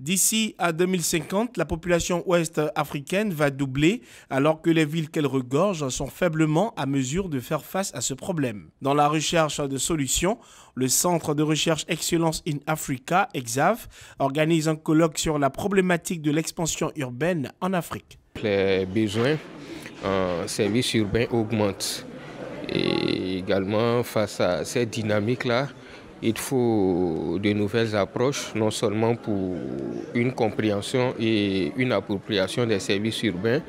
D'ici à 2050, la population ouest africaine va doubler alors que les villes qu'elle regorge sont faiblement à mesure de faire face à ce problème. Dans la recherche de solutions, le Centre de recherche Excellence in Africa, EXAV, organise un colloque sur la problématique de l'expansion urbaine en Afrique. Les besoins en services urbains augmentent et également face à cette dynamique-là, il faut de nouvelles approches, non seulement pour une compréhension et une appropriation des services urbains,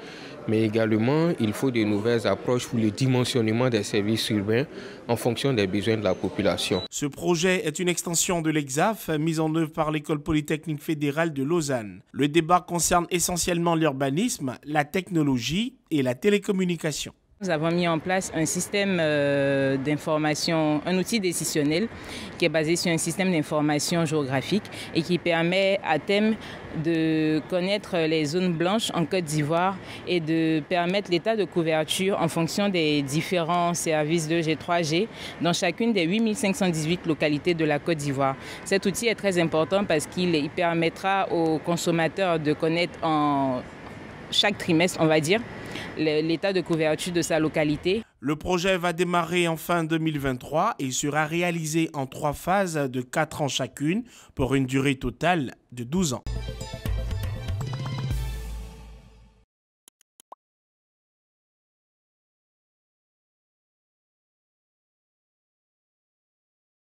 mais également il faut de nouvelles approches pour le dimensionnement des services urbains en fonction des besoins de la population. Ce projet est une extension de l'EXAF mise en œuvre par l'École polytechnique fédérale de Lausanne. Le débat concerne essentiellement l'urbanisme, la technologie et la télécommunication. Nous avons mis en place un système euh, d'information, un outil décisionnel qui est basé sur un système d'information géographique et qui permet à thème de connaître les zones blanches en Côte d'Ivoire et de permettre l'état de couverture en fonction des différents services de G3G dans chacune des 8518 localités de la Côte d'Ivoire. Cet outil est très important parce qu'il permettra aux consommateurs de connaître chaque trimestre, on va dire, l'état de couverture de sa localité. Le projet va démarrer en fin 2023 et sera réalisé en trois phases de quatre ans chacune pour une durée totale de 12 ans.